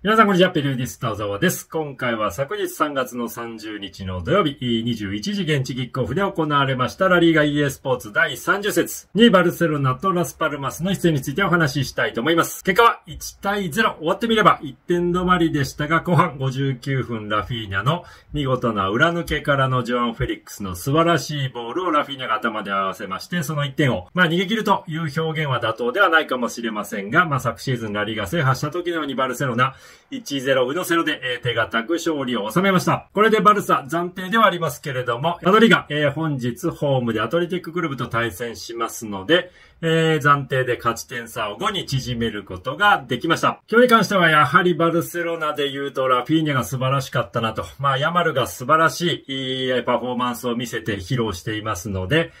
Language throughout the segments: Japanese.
皆さん、こんにちは。ペルーディスタザワです。今回は昨日3月の30日の土曜日、21時現地キックオフで行われましたラリーガ EA スポーツ第30節にバルセロナとラスパルマスの一戦についてお話ししたいと思います。結果は1対0。終わってみれば1点止まりでしたが、後半59分ラフィーニャの見事な裏抜けからのジョアン・フェリックスの素晴らしいボールをラフィーニャが頭で合わせまして、その1点を、まあ逃げ切るという表現は妥当ではないかもしれませんが、まあ昨シーズンラリーガ制覇した時のようにバルセロナ、1-0、宇野セロで、えー、手堅く勝利を収めました。これでバルサ暫定ではありますけれども、アドリが、えー、本日ホームでアトリティックグループと対戦しますので、えー、暫定で勝ち点差を5に縮めることができました。今日に関してはやはりバルセロナで言うとラフィーニャが素晴らしかったなと、まあヤマルが素晴らしいパフォーマンスを見せて披露していますので、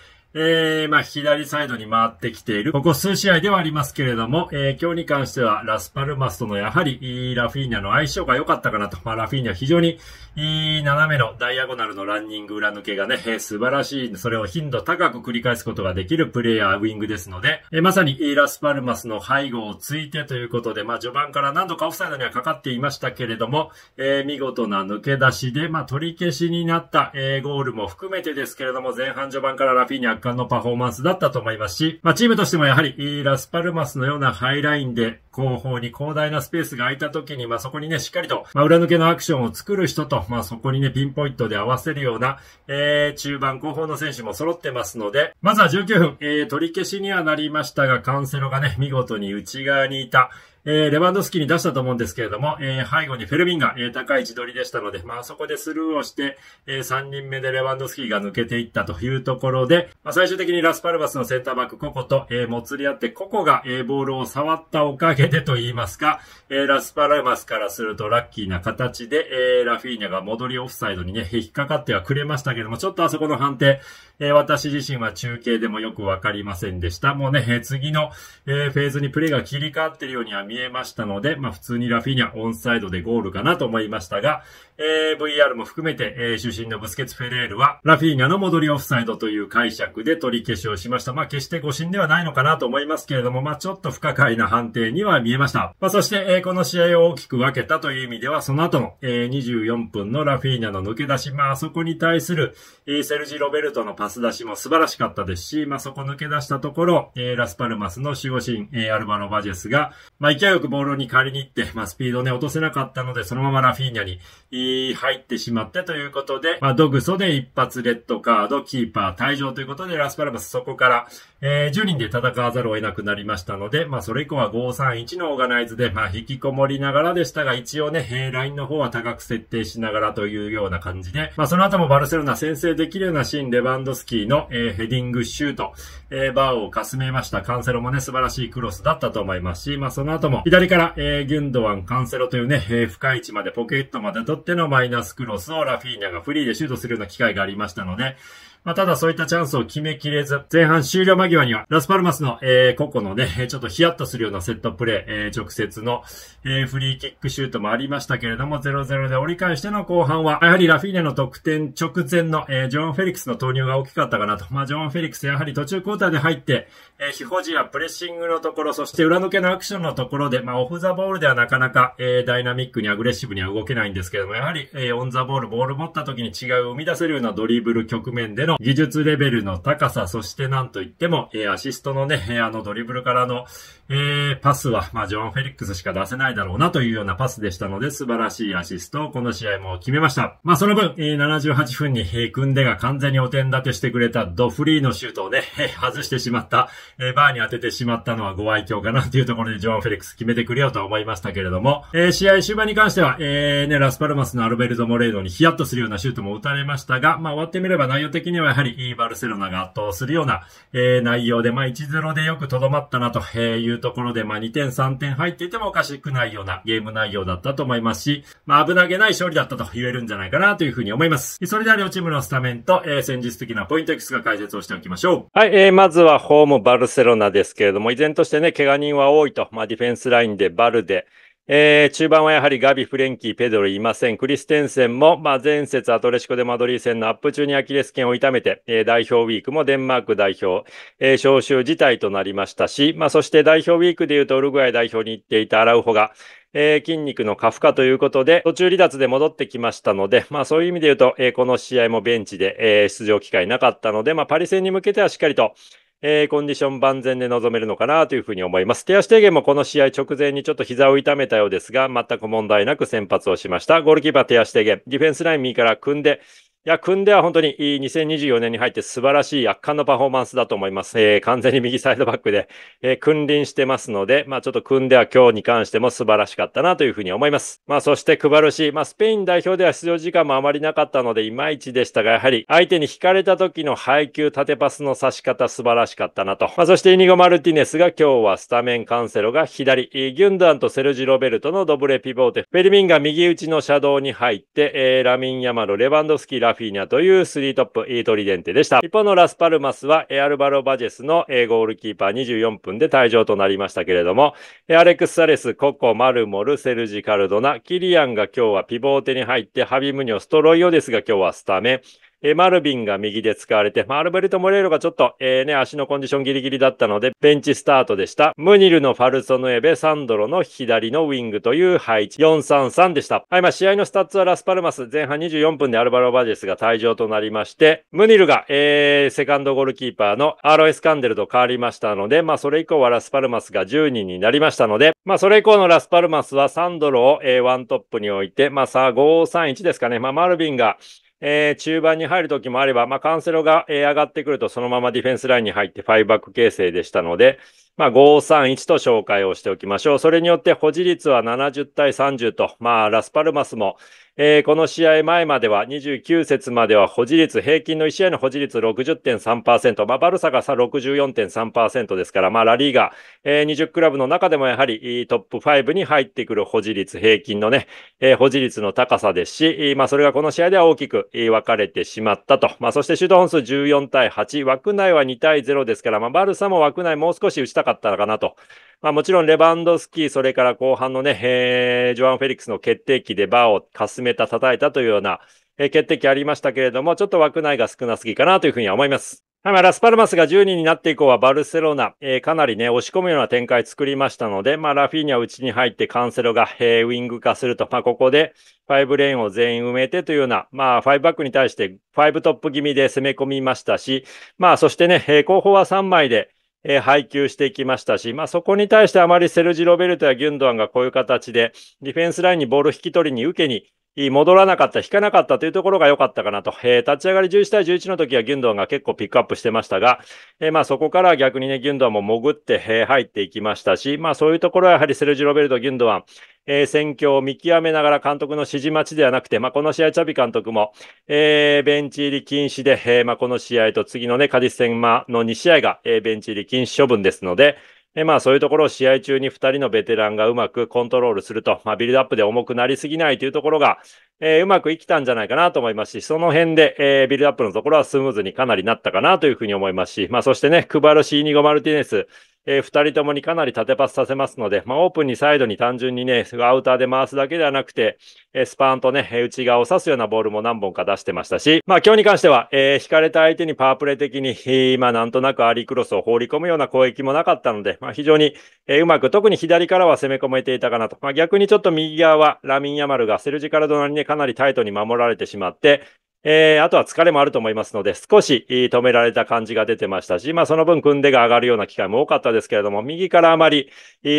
えー、まあ、左サイドに回ってきている、ここ数試合ではありますけれども、えー、今日に関しては、ラスパルマスとのやはり、ラフィーニャの相性が良かったかなと。まあ、ラフィーニャ非常に、いい斜めのダイアゴナルのランニング裏抜けがね、えー、素晴らしい、それを頻度高く繰り返すことができるプレイヤーウィングですので、えー、まさに、ラスパルマスの背後をついてということで、まあ、序盤から何度かオフサイドにはかかっていましたけれども、えー、見事な抜け出しで、まあ、取り消しになった、えー、ゴールも含めてですけれども、前半序盤からラフィーニャ間のパフォーマンスだったと思いますし、まあ、チームとしてもやはり、ラスパルマスのようなハイラインで、後方に広大なスペースが空いた時に、まあ、そこにね、しっかりと、まあ、裏抜けのアクションを作る人と、まあ、そこにね、ピンポイントで合わせるような、えー、中盤後方の選手も揃ってますので、まずは19分、えー、取り消しにはなりましたが、カンセロがね、見事に内側にいた、えー、レバンドスキーに出したと思うんですけれども、えー、背後にフェルミンが、えー、高い位置取りでしたので、まあそこでスルーをして、えー、3人目でレバンドスキーが抜けていったというところで、まあ、最終的にラスパルバスのセンターバックココと、えー、もつり合ってココが、えー、ボールを触ったおかげでと言いますか、えー、ラスパラマスからするとラッキーな形で、えー、ラフィーニャが戻りオフサイドにね、引っかかってはくれましたけども、ちょっとあそこの判定、えー、私自身は中継でもよくわかりませんでした。もうね、えー、次の、えー、フェーズにプレーが切り替わってるようには見えましたので、まあ普通にラフィーニャオンサイドでゴールかなと思いましたが、えー、VR も含めて、えー、主審のブスケツ・フェレールは、ラフィーニャの戻りオフサイドという解釈で取り消しをしました。まあ決して誤審ではないのかなと思いますけれども、まあちょっと不可解な判定には見えました。まあ、そして、えー、この試合を大きく分けたという意味では、その後の、えー、24分のラフィーナの抜け出し、まあ、そこに対する、えー、セルジ・ロベルトのパス出しも素晴らしかったですし、まあ、そこ抜け出したところ、えー、ラスパルマスの守護神、えー、アルバロ・バジェスが、まあ、勢いよくボールに借りに行って、まあ、スピードね、落とせなかったので、そのままラフィーニャに、えー、入ってしまってということで、まあ、ドグソで一発レッドカード、キーパー退場ということで、ラスパルマスそこから、えー、10人で戦わざるを得なくなりましたので、まあ、それ以降は5、3、1のオーガナイズで、まあ、引きこもりながらでしたが、一応ね、ラインの方は高く設定しながらというような感じで、まあ、その後もバルセロナ先制できるようなシーン、レバンドスキーの、えー、ヘディングシュート、えー、バーをかすめました。カンセロもね、素晴らしいクロスだったと思いますし、まあ、その後も、左から、えー、ギュンドワン、カンセロというね、えー、深い位置までポケットまで取ってのマイナスクロスをラフィーニャがフリーでシュートするような機会がありましたので、まあ、ただそういったチャンスを決めきれず、前半終了間際には、ラスパルマスの、えー、個々のね、ちょっとヒヤッとするようなセットプレー、えー、直接の、えー、フリーキックシュートもありましたけれども、0-0で折り返しての後半は、やはりラフィーネの得点直前の、えー、ジョン・フェリックスの投入が大きかったかなと。まあ、ジョン・フェリックスやはり途中交代で入って、えー、ヒホジやプレッシングのところ、そして裏抜けのアクションのところで、まあ、オフザボールではなかなか、えー、ダイナミックにアグレッシブには動けないんですけども、やはり、えー、オンザボール、ボール持った時に違いを生み出せるようなドリブル局面での技術レベルの高さ、そしてなんといっても、えー、アシストのね、あのドリブルからの、えー、パスは、まあ、ジョン・フェリックスしか出せないだろうなというようなパスでしたので、素晴らしいアシストをこの試合も決めました。まあ、その分、えー、78分に、えー、クンデが完全にお点立てしてくれたドフリーのシュートをね、えー、外してしまった、えー、バーに当ててしまったのはご愛嬌かなというところで、ジョン・フェリックス決めてくれようと思いましたけれども、えー、試合終盤に関しては、えー、ね、ラスパルマスのアルベルド・モレードにヒヤッとするようなシュートも打たれましたが、まあ、終わってみれば内容的ににはやはりいいバルセロナが圧倒するような、えー、内容で、まあ、1-0でよくとどまったなというところで、まあ、2点、3点入っていてもおかしくないようなゲーム内容だったと思いますし、まあ、危なげない勝利だったと言えるんじゃないかなというふうに思います。それでは両チームのスタメンと、えー、戦術的なポイントいくつか解説をしておきましょう。はい、えー、まずはホームバルセロナですけれども、依然としてね、怪我人は多いと、まあ、ディフェンスラインでバルで、えー、中盤はやはりガビ、フレンキー、ペドロいません。クリステンセンも、まあ、前節アトレシコ・でマドリー戦のアップ中にアキレス腱を痛めて、えー、代表ウィークもデンマーク代表、えー、招集事態となりましたし、まあ、そして代表ウィークでいうとウルグアイ代表に行っていたアラウホが、えー、筋肉の過負荷ということで、途中離脱で戻ってきましたので、まあ、そういう意味で言うと、えー、この試合もベンチで、えー、出場機会なかったので、まあ、パリ戦に向けてはしっかりと、えー、コンディション万全で臨めるのかなというふうに思います。手足提言もこの試合直前にちょっと膝を痛めたようですが、全く問題なく先発をしました。ゴールキーパー手足提言、ディフェンスライン右から組んで、いや、組んでは本当に2024年に入って素晴らしい圧巻のパフォーマンスだと思います。えー、完全に右サイドバックで、えー、君臨してますので、まあちょっと組んでは今日に関しても素晴らしかったなというふうに思います。まあそして配るし、まあスペイン代表では出場時間もあまりなかったのでいまいちでしたが、やはり相手に引かれた時の配球縦パスの差し方素晴らしかったなと。まあそしてイニゴ・マルティネスが今日はスタメンカンセロが左、ギュンダンとセルジ・ロベルトのドブレピボーテ、フェルミンが右打ちのシャドウに入って、えー、ラミン・ヤマロ、レバンドスキー、ラフフィーニャというートップ、イートリデンテでした。一方のラスパルマスは、エアルバロ・バジェスのゴールキーパー24分で退場となりましたけれども、アレクス・サレス、ココ・マルモル、セルジ・カルドナ、キリアンが今日はピボーテに入って、ハビムニョストロイオですが今日はスタメン。えー、マルビンが右で使われて、まあ、アルベルト・モレーロがちょっと、えー、ね、足のコンディションギリギリだったので、ベンチスタートでした。ムニルのファルソヌエベ、サンドロの左のウィングという配置、433でした。はい、まあ、試合のスタッツはラスパルマス、前半24分でアルバロ・バジェスが退場となりまして、ムニルが、えー、セカンドゴールキーパーのアロエス・カンデルと変わりましたので、まあ、それ以降はラスパルマスが10人になりましたので、まあ、それ以降のラスパルマスはサンドロを、えー、ワントップに置いて、まあ、さあ、531ですかね。まあ、マルビンが、えー、中盤に入る時もあれば、まあ、カンセロが、えー、上がってくると、そのままディフェンスラインに入って5バック形成でしたので、まあ、531と紹介をしておきましょう。それによって保持率は70対30と、まあ、ラスパルマスも、えー、この試合前までは、29節までは保持率、平均の1試合の保持率60.3%、まあ、バルサがさ64.3%ですから、まあ、ラリーが、えー、20クラブの中でもやはりトップ5に入ってくる保持率、平均のね、えー、保持率の高さですし、まあ、それがこの試合では大きく分かれてしまったと。まあ、そしてシュート本数14対8、枠内は2対0ですから、まあ、バルサも枠内もう少し打ちたかったのかなと。まあ、もちろんレバンドスキー、それから後半のね、えー、ジョアン・フェリックスの決定機でバーをかすめた、叩いたというような、えー、決定機ありましたけれども、ちょっと枠内が少なすぎかなというふうには思います。はい、まあ、ラスパルマスが10人になって以降はバルセロナ、えー、かなりね、押し込むような展開作りましたので、まあ、ラフィーニャ内に入ってカンセロが、えー、ウィング化すると、まあ、ここで5レーンを全員埋めてというような、まあ、5バックに対して5トップ気味で攻め込みましたし、まあ、そしてね、えー、後方は3枚で、えー、配球していきましたし、まあ、そこに対してあまりセルジ・ロベルトやギュンドアンがこういう形で、ディフェンスラインにボール引き取りに受けに戻らなかった、引かなかったというところが良かったかなと、えー、立ち上がり11対11の時はギュンドンが結構ピックアップしてましたが、えー、まあ、そこから逆にね、ギュンドンも潜って、えー、入っていきましたし、まあ、そういうところはやはりセルジ・ロベルト・ギュンドアン、えー、選挙を見極めながら監督の指示待ちではなくて、まあ、この試合、チャビ監督も、えー、ベンチ入り禁止で、えーまあ、この試合と次の、ね、カディス戦の2試合が、えー、ベンチ入り禁止処分ですので、えまあ、そういうところを試合中に2人のベテランがうまくコントロールすると、まあ、ビルドアップで重くなりすぎないというところが、えー、うまく生きたんじゃないかなと思いますし、その辺で、えー、ビルドアップのところはスムーズにかなりなったかなというふうに思いますし、まあ、そしてね、クバルシーニゴ・マルティネス、えー、2人ともにかなり縦パスさせますので、まあ、オープンにサイドに単純にね、アウターで回すだけではなくて、えー、スパーンとね、内側を刺すようなボールも何本か出してましたし、まあ、今日に関しては、えー、引かれた相手にパワープレイ的に、えー、まあ、なんとなくアリクロスを放り込むような攻撃もなかったので、まあ、非常に、えー、うまく、特に左からは攻め込めていたかなと。まあ、逆にちょっと右側はラミン・ヤマルがセルジカルドナにね、かなりタイトに守られてしまって、えー、あとは疲れもあると思いますので、少し止められた感じが出てましたし、まあ、その分、組んでが上がるような機会も多かったですけれども、右からあまり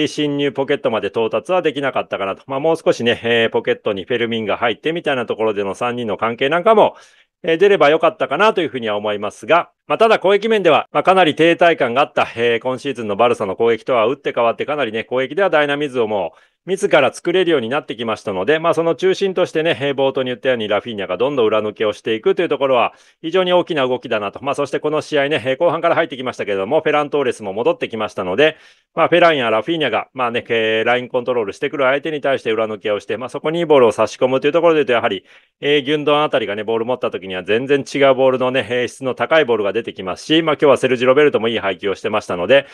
侵入ポケットまで到達はできなかったかなと、まあ、もう少しね、えー、ポケットにフェルミンが入ってみたいなところでの3人の関係なんかも、えー、出ればよかったかなというふうには思いますが、まあ、ただ攻撃面では、まあ、かなり停滞感があった、えー、今シーズンのバルサの攻撃とは打って変わってかなりね、攻撃ではダイナミズをもう、自ら作れるようになってきましたので、まあ、その中心としてね、冒頭に言ったようにラフィーニャがどんどん裏抜けをしていくというところは非常に大きな動きだなと。まあ、そしてこの試合ね、後半から入ってきましたけれども、フェラントーレスも戻ってきましたので、まあ、フェランやラフィーニャが、まあね、ラインコントロールしてくる相手に対して裏抜けをして、まあ、そこにボールを差し込むというところで言うと、やはり、えー、ギュンドンあたりがね、ボール持った時には全然違うボールのね、質の高いボールが出てきますし、まあ、今日はセルジ・ロベルトもいい配球をしてましたので、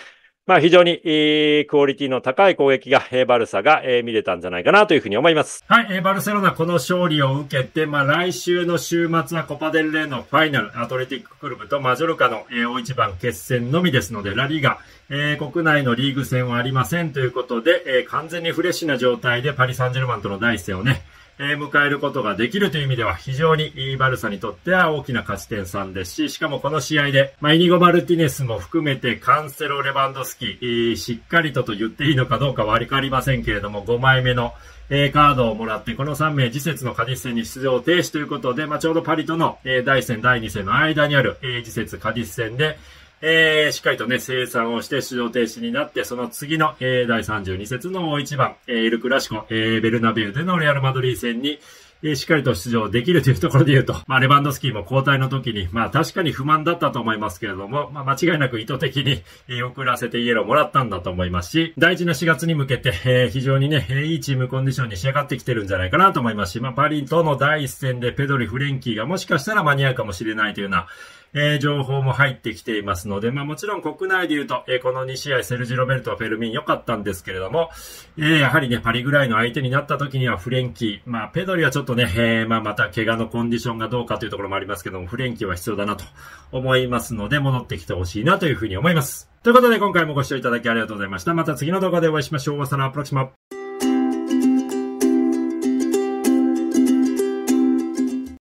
まあ、非常に、えー、クオリティの高い攻撃が、えー、バルサが、えー、見れたんじゃないかなというふうに思います。はい、えー、バルセロナこの勝利を受けて、まあ、来週の週末はコパデルレーのファイナル、アトレティッククルブとマジョルカの、えー、大一番決戦のみですので、ラリーが、えー、国内のリーグ戦はありませんということで、えー、完全にフレッシュな状態でパリ・サンジェルマンとの第一戦をね、え迎えることができるという意味では非常にバルサにとっては大きな勝ち点3ですし、しかもこの試合で、まあ、イニゴ・マルティネスも含めてカンセロ・レバンドスキー、しっかりとと言っていいのかどうかはわかりませんけれども、5枚目のカードをもらって、この3名次節のカディス戦に出場停止ということで、まあ、ちょうどパリとの、え第1戦、第2戦の間にある、え次節カディス戦で、えー、しっかりとね、生産をして出場停止になって、その次の、えー、第32節の大一番、えー、エルクラシコ、えー、ベルナュウでのレアル・マドリー戦に、えしっかりと出場できるというところで言うと、まあ、レバンドスキーも交代の時に、まあ、確かに不満だったと思いますけれども、まあ、間違いなく意図的に、え遅らせてイエローもらったんだと思いますし、大事な4月に向けて、え非常にね、えいいチームコンディションに仕上がってきてるんじゃないかなと思いますし、まあ、パリとの第一戦でペドリ、フレンキーがもしかしたら間に合うかもしれないというような、えー、情報も入ってきていますので、まあもちろん国内で言うと、えー、この2試合セルジ・ロベルト、フェルミン良かったんですけれども、えー、やはりね、パリぐらいの相手になった時にはフレンキー、まあペドリはちょっとね、えー、まあまた怪我のコンディションがどうかというところもありますけども、フレンキーは必要だなと思いますので、戻ってきてほしいなというふうに思います。ということで今回もご視聴いただきありがとうございました。また次の動画でお会いしましょう。さらプローシマ。